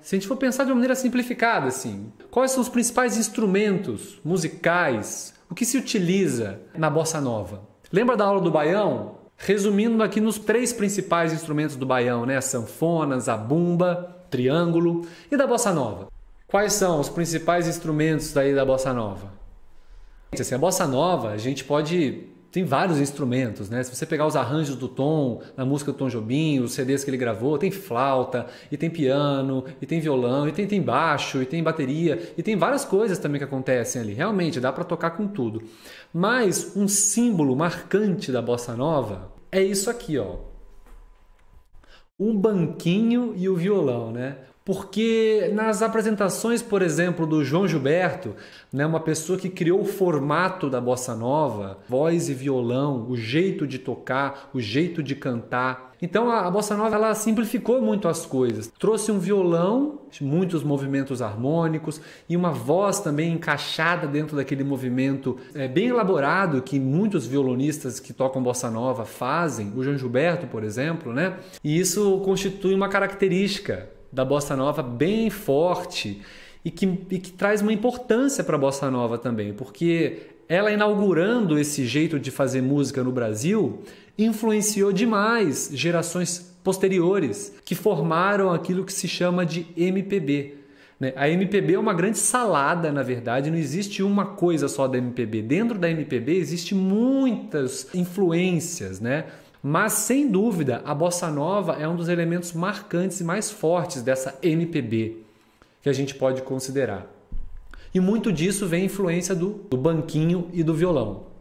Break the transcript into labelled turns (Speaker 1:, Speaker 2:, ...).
Speaker 1: Se a gente for pensar de uma maneira simplificada, assim, quais são os principais instrumentos musicais, o que se utiliza na bossa nova? Lembra da aula do baião? Resumindo aqui nos três principais instrumentos do baião, né? As sanfonas, a bumba, triângulo e da bossa nova. Quais são os principais instrumentos daí da bossa nova? Assim, a bossa nova, a gente pode tem vários instrumentos, né? Se você pegar os arranjos do Tom, na música do Tom Jobim, os CDs que ele gravou, tem flauta, e tem piano, e tem violão, e tem, tem baixo, e tem bateria, e tem várias coisas também que acontecem ali. Realmente, dá para tocar com tudo. Mas um símbolo marcante da bossa nova é isso aqui, ó. Um banquinho e o violão, né? porque nas apresentações, por exemplo, do João Gilberto, né, uma pessoa que criou o formato da bossa nova, voz e violão, o jeito de tocar, o jeito de cantar. Então a, a bossa nova ela simplificou muito as coisas. Trouxe um violão, muitos movimentos harmônicos e uma voz também encaixada dentro daquele movimento é, bem elaborado que muitos violonistas que tocam bossa nova fazem, o João Gilberto, por exemplo, né? E isso constitui uma característica da bossa nova bem forte e que, e que traz uma importância para a bossa nova também, porque ela inaugurando esse jeito de fazer música no Brasil influenciou demais gerações posteriores que formaram aquilo que se chama de MPB. Né? A MPB é uma grande salada, na verdade, não existe uma coisa só da MPB. Dentro da MPB existe muitas influências, né? Mas sem dúvida, a bossa nova é um dos elementos marcantes e mais fortes dessa MPB que a gente pode considerar. E muito disso vem influência do, do banquinho e do violão.